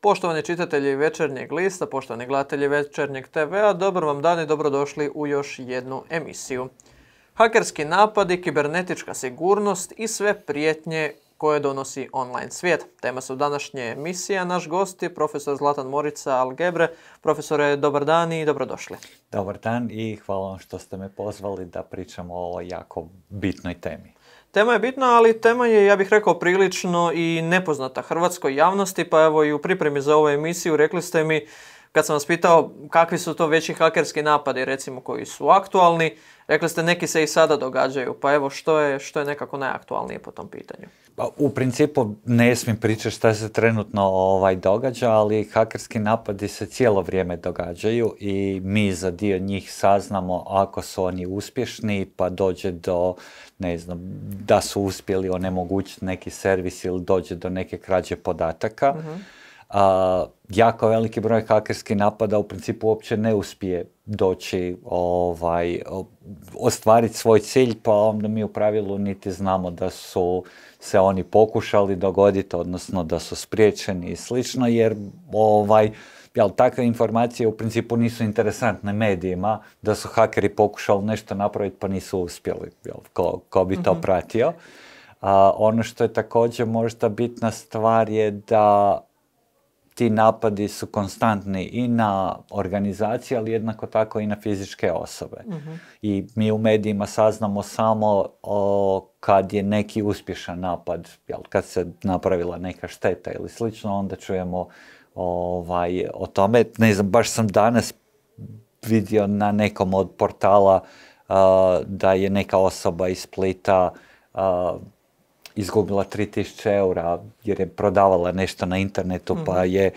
Poštovani čitatelji večernjeg lista, poštovani gledatelji večernjeg TV-a, dobar vam dan i dobrodošli u još jednu emisiju. Hakerski napadi, kibernetička sigurnost i sve prijetnje koje donosi online svijet. Tema su današnje emisije. Naš gost je profesor Zlatan Morica Algebre. Profesore, dobar dan i dobrodošli. Dobar dan i hvala vam što ste me pozvali da pričamo o jako bitnoj temi. Tema je bitna, ali tema je, ja bih rekao, prilično i nepoznata hrvatskoj javnosti, pa evo i u pripremi za ovu emisiju rekli ste mi kad sam vas pitao kakvi su to veći hakerski napadi recimo koji su aktualni, rekli ste neki se i sada događaju, pa evo što je, što je nekako najaktualnije po tom pitanju? Pa, u principu ne smijem pričati što se trenutno ovaj, događa, ali hakerski napadi se cijelo vrijeme događaju i mi za dio njih saznamo ako su oni uspješni pa dođe do, ne znam, da su uspjeli onemogućiti neki servis ili dođe do neke krađe podataka. Mhm jako veliki broj hakerskih napada u principu uopće ne uspije doći, ovaj, ostvariti svoj cilj, pa onda mi u pravilu niti znamo da su se oni pokušali dogoditi, odnosno da su spriječeni i slično, jer ovaj, jel, takve informacije u principu nisu interesantne medijima, da su hakeri pokušali nešto napraviti pa nisu uspjeli, jel, ko, bi to mhm. pratio. A, ono što je također možda bitna stvar je da ti napadi su konstantni i na organizacije, ali jednako tako i na fizičke osobe. Mhm. I mi u medijima saznamo samo kad je neki uspješan napad, jel, kad se napravila neka šteta ili slično, onda čujemo ovaj, o tome. Ne znam, baš sam danas vidio na nekom od portala da je neka osoba iz Splita izgubila 3000 eura jer je prodavala nešto na internetu pa mhm. je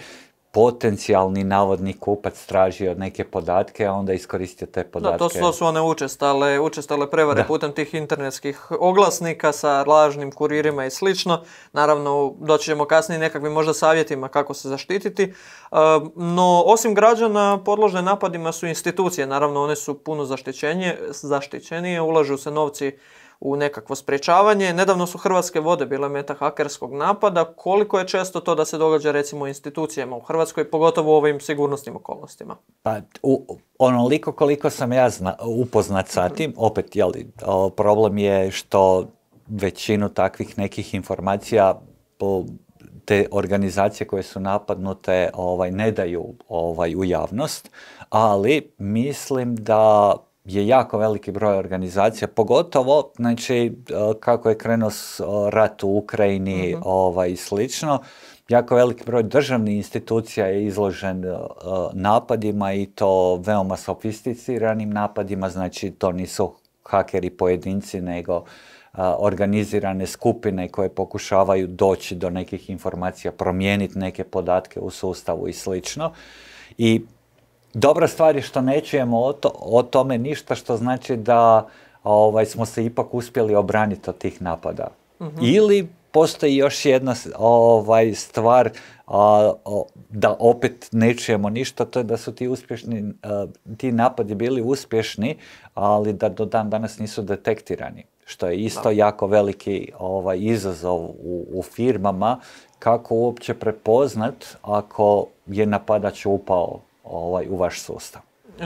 potencijalni navodni kupac tražio neke podatke, a onda iskoristio te podatke. Da, to su, one učestale, učestale prevare putem tih internetskih oglasnika sa lažnim kuririma i slično. Naravno, doći ćemo kasnije nekakvim možda savjetima kako se zaštititi. E, no, osim građana, podložne napadima su institucije. Naravno, one su puno zaštićenije ulažu se novci u nekakvo sprečavanje. Nedavno su Hrvatske vode bile meta hakerskog napada. Koliko je često to da se događa recimo institucijama u Hrvatskoj, pogotovo u ovim sigurnosnim okolnostima? Pa u, onoliko koliko sam ja zna, upoznat sa mhm. tim, opet problem je što većinu takvih nekih informacija po, te organizacije koje su napadnute ovaj, ne daju ovaj, u javnost, ali mislim da je jako veliki broj organizacija, pogotovo znači, e, kako je krenuo e, rat u Ukrajini mhm. ovaj, i slično, jako veliki broj državnih institucija je izložen e, napadima i to veoma sofisticiranim napadima, znači to nisu hakeri pojedinci nego organizirane skupine koje pokušavaju doći do nekih informacija, promijeniti neke podatke u sustavu i slično. I Dobra stvar je što ne čujemo o, to, o tome ništa što znači da ovaj, smo se ipak uspjeli obraniti od tih napada. Mhm. Ili postoji još jedna ovaj, stvar da opet ne čujemo ništa, to je da su ti uspješni, ti napadi bili uspješni, ali da do dan danas nisu detektirani. Što je isto jako veliki ovaj, izazov u, u firmama, kako uopće prepoznat ako je napadač upao ovaj, u vaš sustav.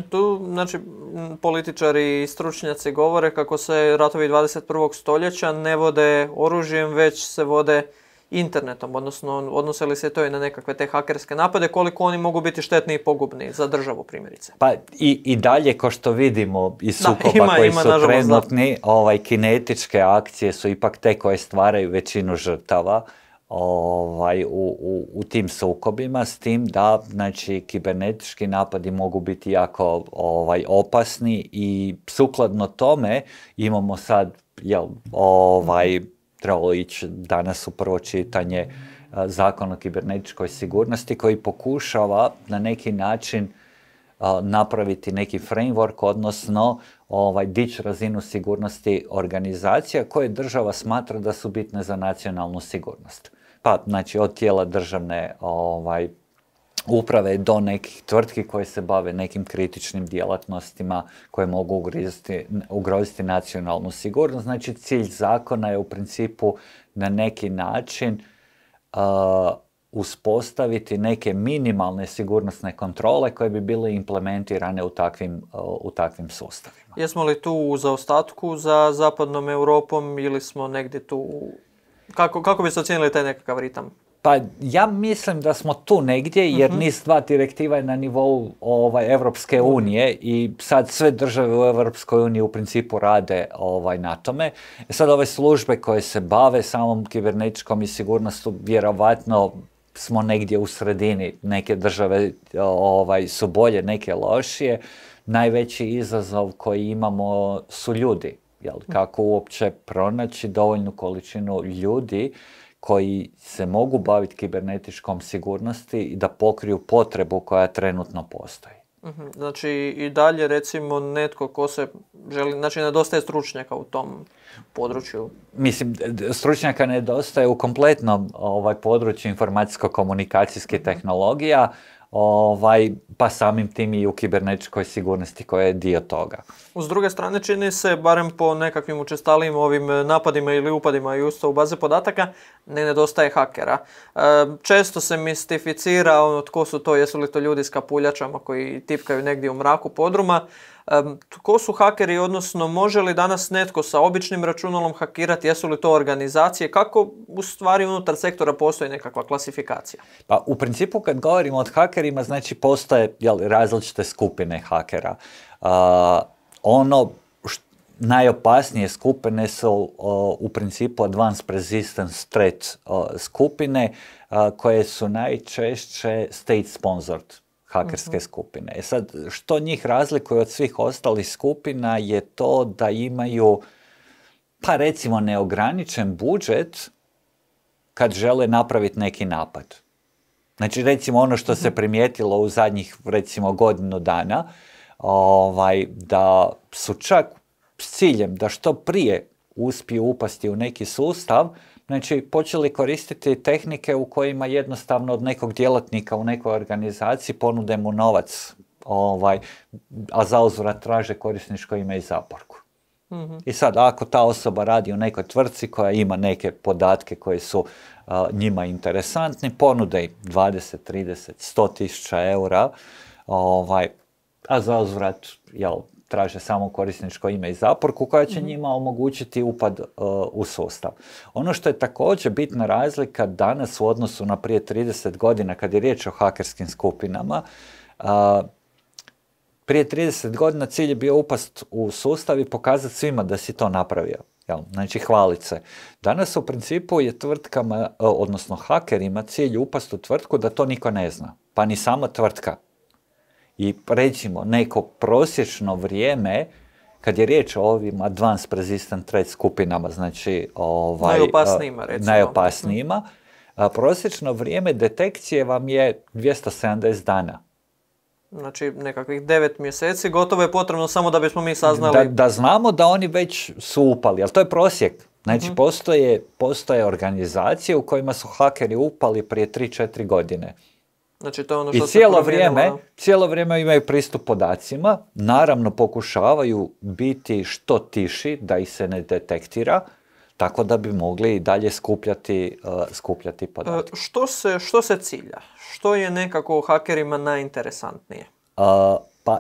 Tu, znači, političari i stručnjaci govore kako se ratovi 21. stoljeća ne vode oružjem, već se vode internetom, odnosno odnose li se to i na nekakve te hakerske napade, koliko oni mogu biti štetni i pogubni za državu primjerice. Pa i, dalje, ko što vidimo i sukoba koji su trenutni, ovaj, kinetičke akcije su ipak te koje stvaraju većinu žrtava ovaj, u, tim sukobima, s tim da znači, kibernetički napadi mogu biti jako ovaj, opasni i sukladno tome imamo sad, jel, ovaj, trebalo ići danas u prvo čitanje eh, zakon o kibernetičkoj sigurnosti koji pokušava na neki način eh, napraviti neki framework, odnosno ovaj, dići razinu sigurnosti organizacija koje država smatra da su bitne za nacionalnu sigurnost pa znači od tijela državne ovaj, uprave do nekih tvrtki koje se bave nekim kritičnim djelatnostima koje mogu ugroziti, ugroziti nacionalnu sigurnost. Znači cilj zakona je u principu na neki način uh, uspostaviti neke minimalne sigurnosne kontrole koje bi bile implementirane u takvim, u takvim sustavima. Jesmo li tu u zaostatku za zapadnom Europom ili smo negdje tu kako, kako biste ocjenili taj nekakav ritam? Pa ja mislim da smo tu negdje jer mhm. niz dva nis direktiva je na nivou ovaj, Evropske mhm. unije i sad sve države u Evropskoj uniji u principu rade ovaj, na tome. E sad ove službe koje se bave samom kibernetičkom i sigurnostom vjerovatno smo negdje u sredini. Neke države ovaj, su bolje, neke lošije. Najveći izazov koji imamo su ljudi Jel, kako uopće pronaći dovoljnu količinu ljudi koji se mogu baviti kibernetičkom sigurnosti i da pokriju potrebu koja trenutno postoji. Mhm, znači i dalje recimo netko ko se želi, znači nedostaje stručnjaka u tom području? Mislim, stručnjaka nedostaje u kompletnom ovaj, području informacijsko-komunikacijskih mhm. tehnologija, ovaj, pa samim tim i u kibernetičkoj sigurnosti koja je dio toga. S druge strane čini se, barem po nekakvim učestalijim ovim napadima ili upadima i usta u baze podataka, ne nedostaje hakera. E, često se mistificira ono tko su to, jesu li to ljudi s kapuljačama koji tipkaju negdje u mraku podruma, tko su hakeri, odnosno može li danas netko sa običnim računalom hakirati, jesu li to organizacije, kako u stvari unutar sektora postoji nekakva klasifikacija? Pa u principu kad govorimo o hakerima, znači postoje različite skupine hakera. ono najopasnije skupine su u principu Advanced Resistance Threat skupine koje su najčešće state sponsored hakerske mhm. skupine. E sad, što njih razlikuje od svih ostalih skupina je to da imaju, pa recimo, neograničen budžet kad žele napraviti neki napad. Znači, recimo, ono što se mhm. primijetilo u zadnjih, recimo, godinu dana, ovaj, da su čak s ciljem da što prije uspiju upasti u neki sustav, Znači, počeli koristiti tehnike u kojima jednostavno od nekog djelatnika u nekoj organizaciji ponude mu novac, ovaj, a zauzvrat traže korisničko ime i zaporku. mm I sad, ako ta osoba radi u nekoj tvrci koja ima neke podatke koje su njima interesantni, ponude 20, 30, 100 tisuća eura, ovaj, a za uzvrat, jel, traže samo korisničko ime i zaporku koja će mhm. njima omogućiti upad e, u sustav. Ono što je također bitna razlika danas u odnosu na prije 30 godina kad je riječ o hakerskim skupinama, prije 30 godina cilj je bio upast u sustav i pokazati svima da si to napravio. Jel? Znači hvalit se. Danas u principu je tvrtkama, e, odnosno hakerima cilj upast u tvrtku da to niko ne zna. Pa ni sama tvrtka i recimo neko prosječno vrijeme kad je riječ o ovim advanced persistent threat skupinama, znači ovaj, najopasnijima, recimo. najopasnijima mm. a, prosječno vrijeme detekcije vam je 270 dana. Znači nekakvih 9 mjeseci, gotovo je potrebno samo da bismo mi saznali... Da, znamo da oni već su upali, ali to je prosjek. Znači mhm. postoje, postoje organizacije u kojima su hakeri upali prije 3-4 godine. Znači, to je ono što I cijelo vrijeme, ono. cijelo vrijeme imaju pristup podacima, naravno pokušavaju biti što tiši da ih se ne detektira, tako da bi mogli i dalje skupljati, e, skupljati e, podatke. što, se, što se cilja? Što je nekako u hakerima najinteresantnije? Uh, pa,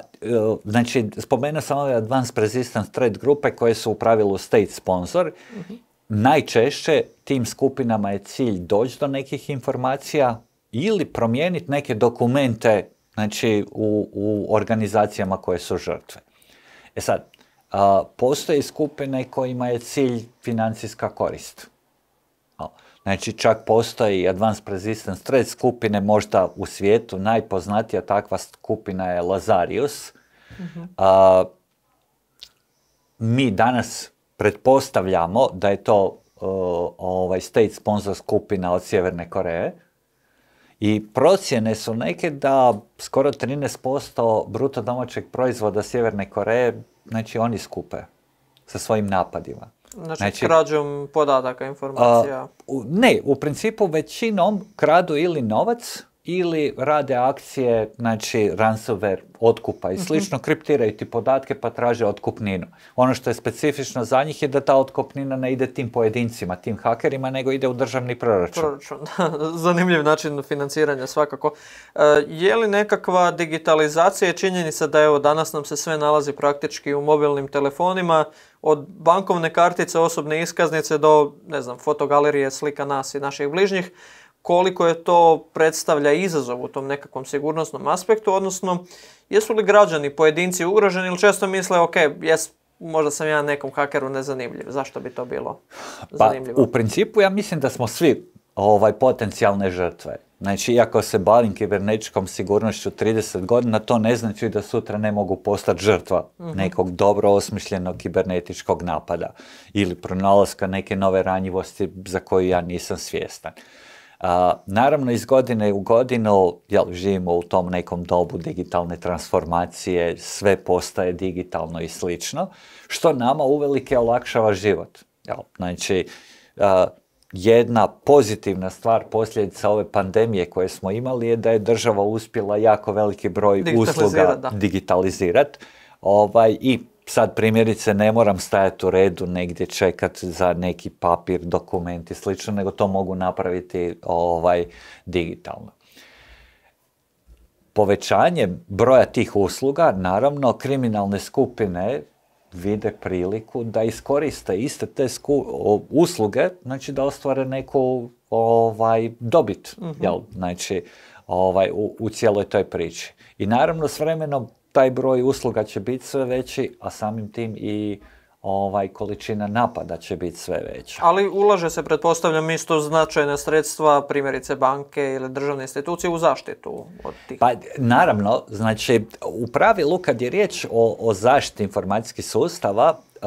znači, spomenuo sam ove Advanced Resistance Threat grupe koje su u pravilu state sponsor. Mhm. Najčešće tim skupinama je cilj doći do nekih informacija, ili promijeniti neke dokumente znači, u, u organizacijama koje su žrtve. E sad, a, postoje skupine kojima je cilj financijska korist. Znači čak postoji Advanced Resistance Threat skupine, možda u svijetu najpoznatija takva skupina je Lazarius. Mhm. A, mi danas pretpostavljamo da je to ovaj state sponsor skupina od Sjeverne Koreje. I procjene su neke da skoro 13% bruto domaćeg proizvoda Sjeverne Koreje, znači oni skupe sa svojim napadima. Znači, znači podataka, informacija? ne, u principu većinom kradu ili novac, ili rade akcije, znači ransomware otkupa i mhm. slično, mm kriptiraju ti podatke pa traže otkupninu. Ono što je specifično za njih je da ta otkupnina ne ide tim pojedincima, tim hakerima, nego ide u državni proračun. Proračun, zanimljiv način financiranja svakako. E, je li nekakva digitalizacija činjenica da evo danas nam se sve nalazi praktički u mobilnim telefonima, od bankovne kartice, osobne iskaznice do, ne znam, fotogalerije, slika nas i naših bližnjih, koliko je to predstavlja izazov u tom nekakvom sigurnosnom aspektu, odnosno jesu li građani, pojedinci ugroženi ili često misle ok, jes, možda sam ja nekom hakeru nezanimljiv, zašto bi to bilo pa, zanimljivo? Pa, u principu ja mislim da smo svi ovaj, potencijalne žrtve. Znači, iako se bavim kibernetičkom sigurnošću 30 godina, to ne znači da sutra ne mogu postati žrtva mhm. nekog dobro osmišljenog kibernetičkog napada ili pronalaska neke nove ranjivosti za koju ja nisam svjestan naravno, iz godine u godinu jel, živimo u tom nekom dobu digitalne transformacije, sve postaje digitalno i slično, što nama uvelike olakšava život. Jel, znači, jedna pozitivna stvar posljedica ove pandemije koje smo imali je da je država uspjela jako veliki broj usluga digitalizirati. Ovaj, I sad primjerice ne moram stajati u redu negdje čekati za neki papir, dokument i slično, nego to mogu napraviti ovaj, digitalno. Povećanje broja tih usluga, naravno, kriminalne skupine vide priliku da iskoriste iste te usluge, znači da ostvare neku ovaj, dobit, mhm. jel, znači, ovaj, u, u cijeloj toj priči. I naravno, s vremenom taj broj usluga će biti sve veći, a samim tim i ovaj, količina napada će biti sve veća. Ali ulaže se, pretpostavljam, isto značajna sredstva, primjerice banke ili državne institucije u zaštitu od tih? Pa naravno, znači u pravilu kad je riječ o, o zaštiti informacijskih sustava, e,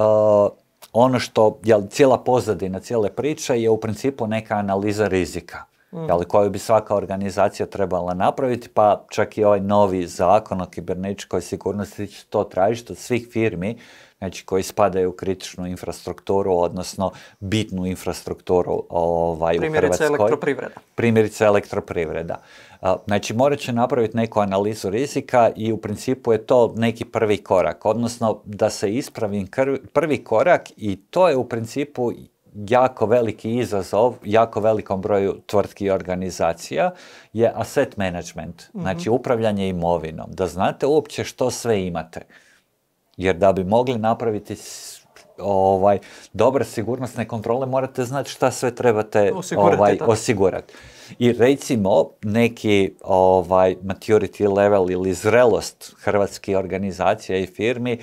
ono što je cijela pozadina cijele priče je u principu neka analiza rizika. Mm. ali koju bi svaka organizacija trebala napraviti, pa čak i ovaj novi zakon o kibernetičkoj sigurnosti će to tražiti od svih firmi znači koji spadaju u kritičnu infrastrukturu, odnosno bitnu infrastrukturu ovaj, u Primjerice elektroprivreda. Primjerice elektroprivreda. Znači morat će napraviti neku analizu rizika i u principu je to neki prvi korak, odnosno da se ispravim prvi korak i to je u principu jako veliki izazov jako velikom broju tvrtki i organizacija je asset management, mhm. znači upravljanje imovinom, da znate uopće što sve imate. Jer da bi mogli napraviti ovaj, dobre sigurnosne kontrole morate znati šta sve trebate osigurati. Ovaj, osigurati. I recimo neki ovaj, maturity level ili zrelost hrvatskih organizacija i firmi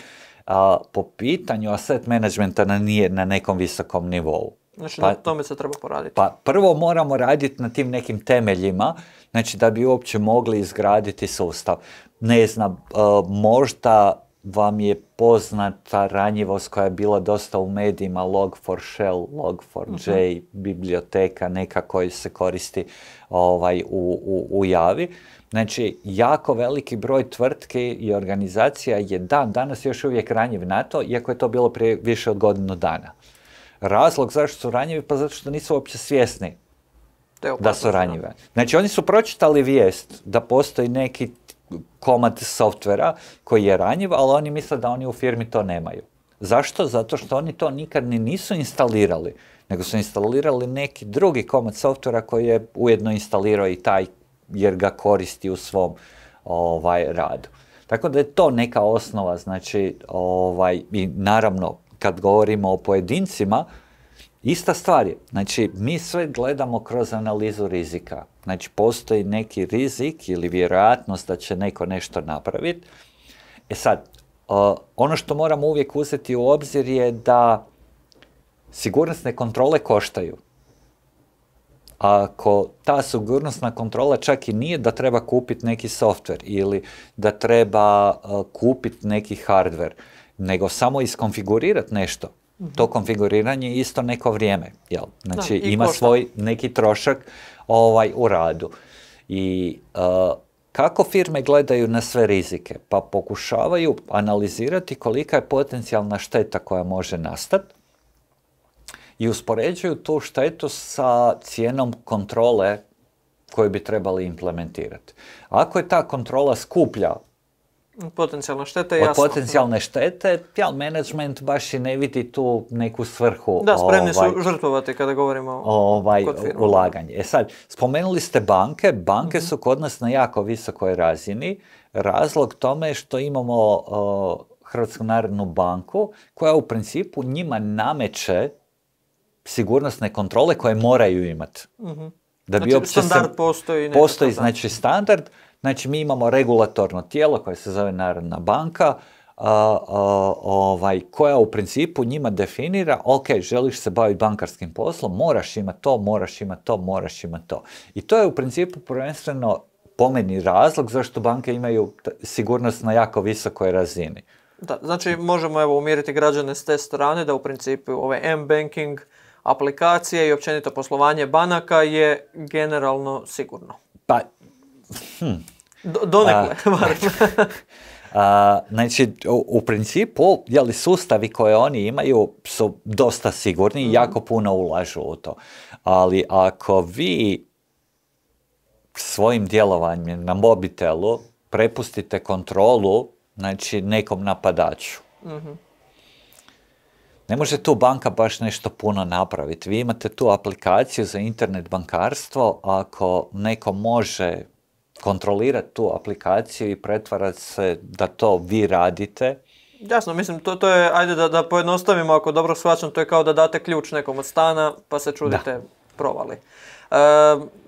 a, po pitanju asset managementa na, nije na nekom visokom nivou. Znači pa na tome se treba poraditi. Pa prvo moramo raditi na tim nekim temeljima, znači da bi uopće mogli izgraditi sustav. Ne znam, e, možda vam je poznata ranjivost koja je bila dosta u medijima Log4Shell, Log4j, mhm. biblioteka neka koji se koristi ovaj, u, u, u javi. Znači, jako veliki broj tvrtke i organizacija je dan danas još uvijek ranjiv na to, iako je to bilo prije više od godinu dana. Razlog zašto su ranjivi? Pa zato što nisu uopće svjesni da su ranjive. Znači, oni su pročitali vijest da postoji neki komad softvera koji je ranjiv, ali oni misle da oni u firmi to nemaju. Zašto? Zato što oni to nikad ni nisu instalirali, nego su instalirali neki drugi komad softvera koji je ujedno instalirao i taj jer ga koristi u svom ovaj, radu. Tako da je to neka osnova, znači, ovaj, i naravno kad govorimo o pojedincima, ista stvar je. Znači, mi sve gledamo kroz analizu rizika. Znači, postoji neki rizik ili vjerojatnost da će neko nešto napraviti. E sad, ono što moramo uvijek uzeti u obzir je da sigurnosne kontrole koštaju ako ta sigurnosna kontrola čak i nije da treba kupiti neki softver ili da treba e, kupiti neki hardver, nego samo iskonfigurirati nešto. To mhm. konfiguriranje je isto neko vrijeme. Jel? Znači ima svoj neki trošak ovaj, u radu. I e, kako firme gledaju na sve rizike? Pa pokušavaju analizirati kolika je potencijalna šteta koja može nastati i uspoređuju tu štetu sa cijenom kontrole koju bi trebali implementirati. Ako je ta kontrola skuplja Potencijalna šteta Od potencijalne štete, ja, management baš i ne vidi tu neku svrhu. Da, spremni su ovaj, žrtvovati kada govorimo ovaj, kod ulaganje. E sad, spomenuli ste banke. Banke mhm. su kod nas na jako visokoj razini. Razlog tome je što imamo uh, Hrvatsku narodnu banku koja u principu njima nameće sigurnosne kontrole koje moraju imati. Mhm. Da bi znači, standard postoji. Postoji, znači standard. Znači mi imamo regulatorno tijelo koje se zove Narodna banka, ovaj, koja u principu njima definira, ok, želiš se baviti bankarskim poslom, moraš imati to, moraš imati to, moraš imati to. I to je u principu prvenstveno po meni razlog zašto banke imaju sigurnost na jako visokoj razini. Da, znači možemo evo umiriti građane s te strane da u principu ovaj M-banking aplikacije i općenito poslovanje banaka je generalno sigurno? Pa, hm. Pa, znači, u, u principu, jeli, sustavi koje oni imaju su dosta sigurni i mhm. jako puno ulažu u to. Ali ako vi svojim djelovanjem na mobitelu prepustite kontrolu znači, nekom napadaču, mhm. Ne može tu banka baš nešto puno napraviti. Vi imate tu aplikaciju za internet bankarstvo, ako neko može kontrolirati tu aplikaciju i pretvarati se da to vi radite, Jasno, mislim, to, to je, ajde da, da pojednostavimo, ako dobro shvaćam, to je kao da date ključ nekom od stana, pa se čudite provali. E,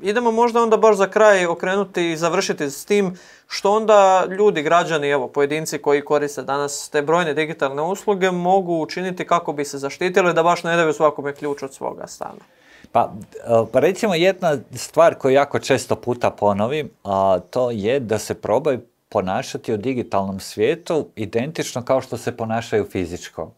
idemo možda onda baš za kraj okrenuti i završiti s tim što onda ljudi, građani, evo pojedinci koji koriste danas te brojne digitalne usluge mogu učiniti kako bi se zaštitili da baš ne daju svakome ključ od svoga stana. Pa, ehm, pa recimo jedna stvar koju jako često puta ponovim, a to je da se probaju ponašati u digitalnom svijetu identično kao što se ponašaju fizičko.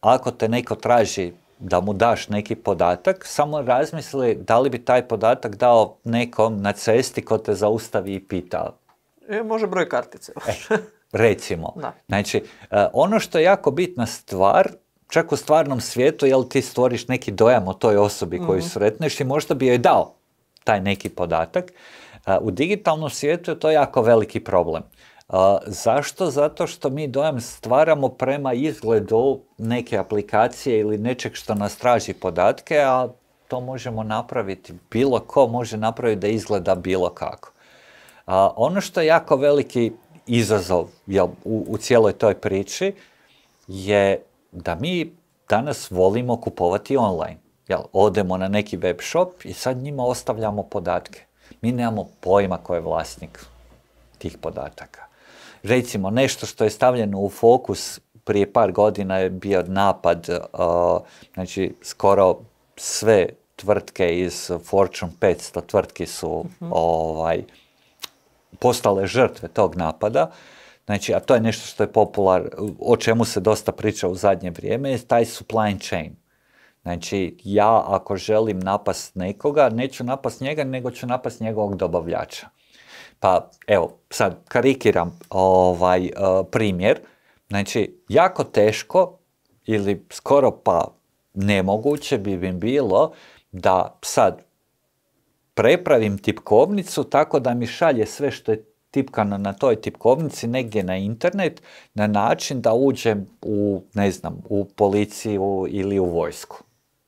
ako te neko traži da mu daš neki podatak, samo razmisli da li bi taj podatak dao nekom na cesti ko te zaustavi i pita. E, može broj kartice. E, recimo. Da. Znači, e, ono što je jako bitna stvar, čak u stvarnom svijetu, jel ti stvoriš neki dojam o toj osobi koju mhm. sretneš i možda bi joj dao taj neki podatak. E, u digitalnom svijetu je to jako veliki problem zašto? Zato što mi dojam stvaramo prema izgledu neke aplikacije ili nečeg što nas traži podatke, a to možemo napraviti, bilo ko može napraviti da izgleda bilo kako. ono što je jako veliki izazov u, cijeloj toj priči je da mi danas volimo kupovati online. Jel, odemo na neki web shop i sad njima ostavljamo podatke. Mi nemamo pojma ko je vlasnik tih podataka recimo nešto što je stavljeno u fokus prije par godina je bio napad, uh, znači skoro sve tvrtke iz Fortune 500 tvrtki su mhm. ovaj, postale žrtve tog napada. Znači, a to je nešto što je popular, o čemu se dosta priča u zadnje vrijeme, je taj supply chain. Znači, ja ako želim napast nekoga, neću napast njega, nego ću napast njegovog dobavljača. Pa evo, sad karikiram ovaj e, primjer. Znači, jako teško ili skoro pa nemoguće bi mi bilo da sad prepravim tipkovnicu tako da mi šalje sve što je tipkano na toj tipkovnici negdje na internet na način da uđem u, ne znam, u policiju ili u vojsku.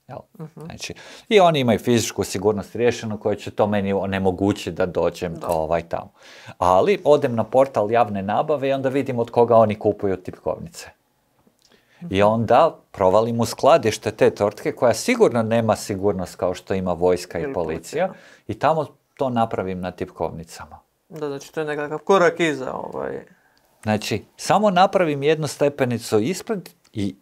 Jel? Mhm. Znači, I oni imaju fizičku sigurnost riješenu koja će to meni onemogućiti da dođem ovaj tamo. Ali odem na portal javne nabave i onda vidim od koga oni kupuju tipkovnice. I mhm. onda provalim u skladište te tortke koja sigurno nema sigurnost kao što ima vojska i policija. I tamo to napravim na tipkovnicama. Da, znači to je nekakav korak iza. Ovaj... Znači, samo napravim jednu stepenicu ispred i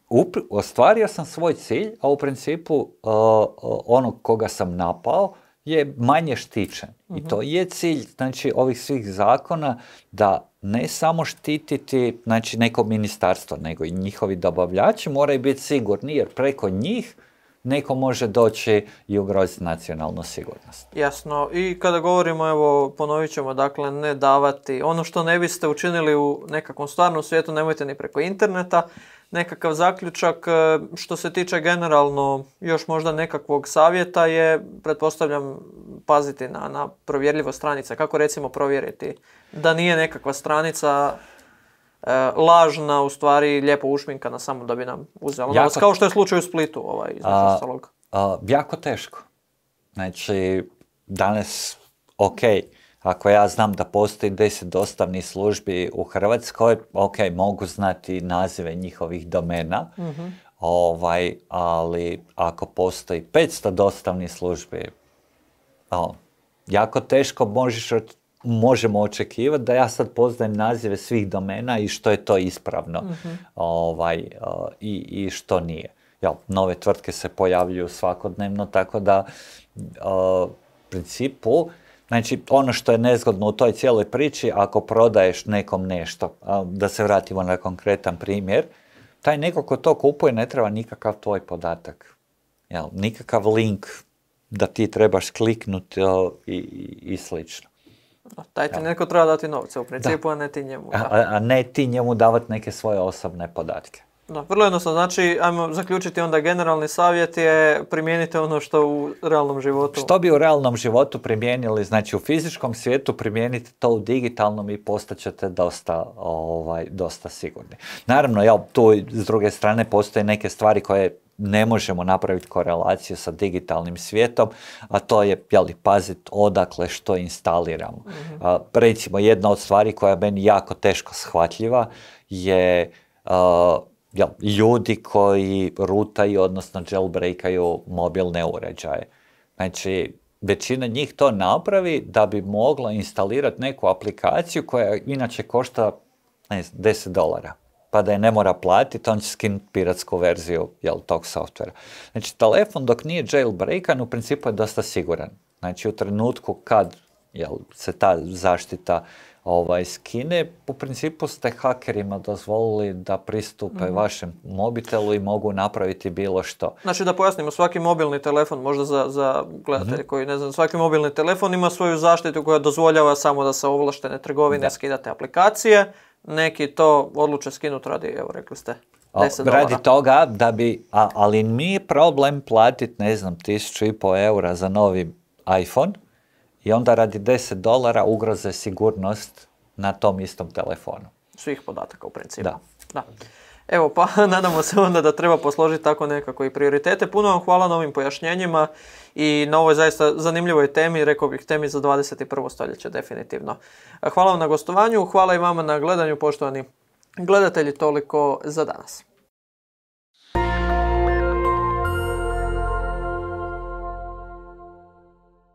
ostvario sam svoj cilj, a u principu uh, uh, ono koga sam napao je manje štićen. I to mhm. je cilj znači, ovih svih zakona da ne samo štititi znači, neko ministarstvo, nego i njihovi dobavljači moraju biti sigurni jer preko njih neko može doći i ugroziti nacionalnu sigurnost. Jasno. I kada govorimo, evo, ponovit ćemo, dakle, ne davati ono što ne biste učinili u nekakvom stvarnom svijetu, nemojte ni preko interneta, nekakav zaključak e, što se tiče generalno još možda nekakvog savjeta je, pretpostavljam, paziti na, na provjerljivost stranice. Kako recimo provjeriti da nije nekakva stranica e, lažna, u stvari lijepo ušminkana samo da bi nam uzela jako... Kao što je slučaj u Splitu, ovaj, Jako teško. Znači, danas, ok, ako ja znam da postoji 10 dostavnih službi u Hrvatskoj, ok, mogu znati nazive njihovih domena, mhm. ovaj, ali ako postoji 500 dostavnih službi, o, jako teško možemo očekivati da ja sad poznajem nazive svih domena i što je to ispravno mhm. ovaj, i, i što nije. Ja, nove tvrtke se pojavljuju svakodnevno, tako da u principu Znači, ono što je nezgodno u toj cijeloj priči, ako prodaješ nekom nešto, da se vratimo na konkretan primjer, taj neko ko to kupuje ne treba nikakav tvoj podatak. Jel, nikakav link da ti trebaš kliknuti i, i, slično. taj ti neko treba dati novce u principu, a ne ti njemu. A, a ne ti njemu davati neke svoje osobne podatke. Da, vrlo jednostavno, znači, ajmo zaključiti onda generalni savjet je primijenite ono što u realnom životu. Što bi u realnom životu primijenili, znači u fizičkom svijetu primijenite to u digitalnom i postaćete dosta, ovaj, dosta sigurni. Naravno, ja, tu s druge strane postoje neke stvari koje ne možemo napraviti korelaciju sa digitalnim svijetom, a to je li pazit odakle što instaliramo. Mhm. A, recimo, jedna od stvari koja je meni jako teško shvatljiva je jel, ljudi koji rutaju, odnosno jailbreakaju mobilne uređaje. Znači, većina njih to napravi da bi mogla instalirati neku aplikaciju koja inače košta ne znam, 10 dolara. Pa da je ne mora platiti, on će skinuti piratsku verziju tog softvera. Znači, telefon dok nije jailbreakan u principu je dosta siguran. Znači, u trenutku kad jel, se ta zaštita ovaj, skine, po principu ste hakerima dozvolili da pristupe mhm. vašem mobitelu i mogu napraviti bilo što. Znači da pojasnimo, svaki mobilni telefon, možda za, za gledatelje mhm. koji ne znam, svaki mobilni telefon ima svoju zaštitu koja dozvoljava samo da sa ovlaštene trgovine skidate aplikacije, neki to odluče skinuti radi, evo rekli ste, 10 dolara. Radi toga da bi, ali nije problem platiti, ne znam, tisuću i po eura za novi iPhone, i onda radi 10 dolara ugroze sigurnost na tom istom telefonu. Svih podataka u principu. Da. Evo pa nadamo se onda da treba posložiti tako nekako i prioritete. Puno vam hvala na ovim pojašnjenjima i na ovoj zaista zanimljivoj temi, rekao bih temi za 21. stoljeće definitivno. Hvala vam na gostovanju, hvala i vama na gledanju poštovani gledatelji toliko za danas.